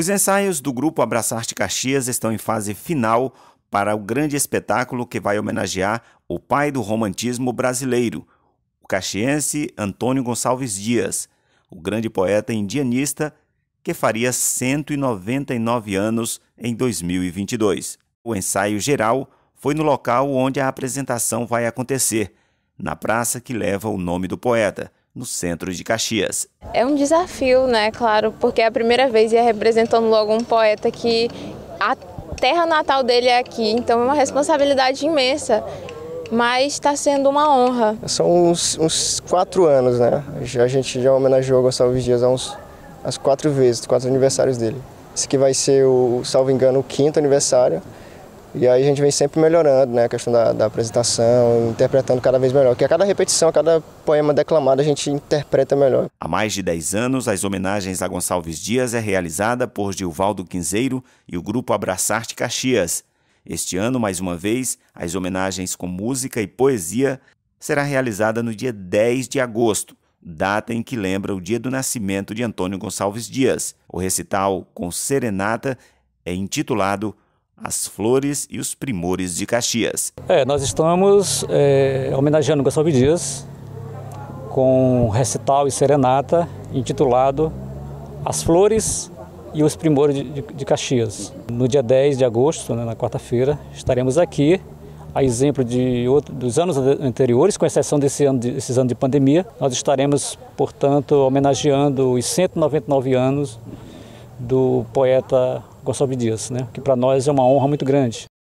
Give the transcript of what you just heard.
Os ensaios do grupo Abraçar-te Caxias estão em fase final para o grande espetáculo que vai homenagear o pai do romantismo brasileiro, o caxiense Antônio Gonçalves Dias, o grande poeta indianista que faria 199 anos em 2022. O ensaio geral foi no local onde a apresentação vai acontecer, na praça que leva o nome do poeta, no centro de Caxias. É um desafio, né, claro, porque é a primeira vez e é representando logo um poeta que a terra natal dele é aqui, então é uma responsabilidade imensa, mas está sendo uma honra. São uns, uns quatro anos, né? Já, a gente já homenageou o Gonçalves Dias há uns as quatro vezes, quatro aniversários dele. Esse aqui vai ser, o, salvo engano, o quinto aniversário. E aí a gente vem sempre melhorando, né? A questão da, da, apresentação, interpretando cada vez melhor. Porque a cada repetição, a cada poema declamado, a gente interpreta melhor. Há mais de 10 anos, as homenagens a Gonçalves Dias é realizada por Gilvaldo Quinzeiro e o grupo Abraçarte Caxias. Este ano, mais uma vez, as homenagens com música e poesia será realizada no dia 10 de agosto, data em que lembra o dia do nascimento de Antônio Gonçalves Dias. O recital com serenata é intitulado as flores e os primores de Caxias. É, nós estamos é, homenageando Gonçalves Dias com um recital e serenata intitulado As Flores e os Primores de, de, de Caxias. No dia 10 de agosto, né, na quarta-feira, estaremos aqui, a exemplo de outro, dos anos anteriores, com exceção desse ano de, desses anos de pandemia. Nós estaremos, portanto, homenageando os 199 anos do poeta Gossop Dias, né? que para nós é uma honra muito grande.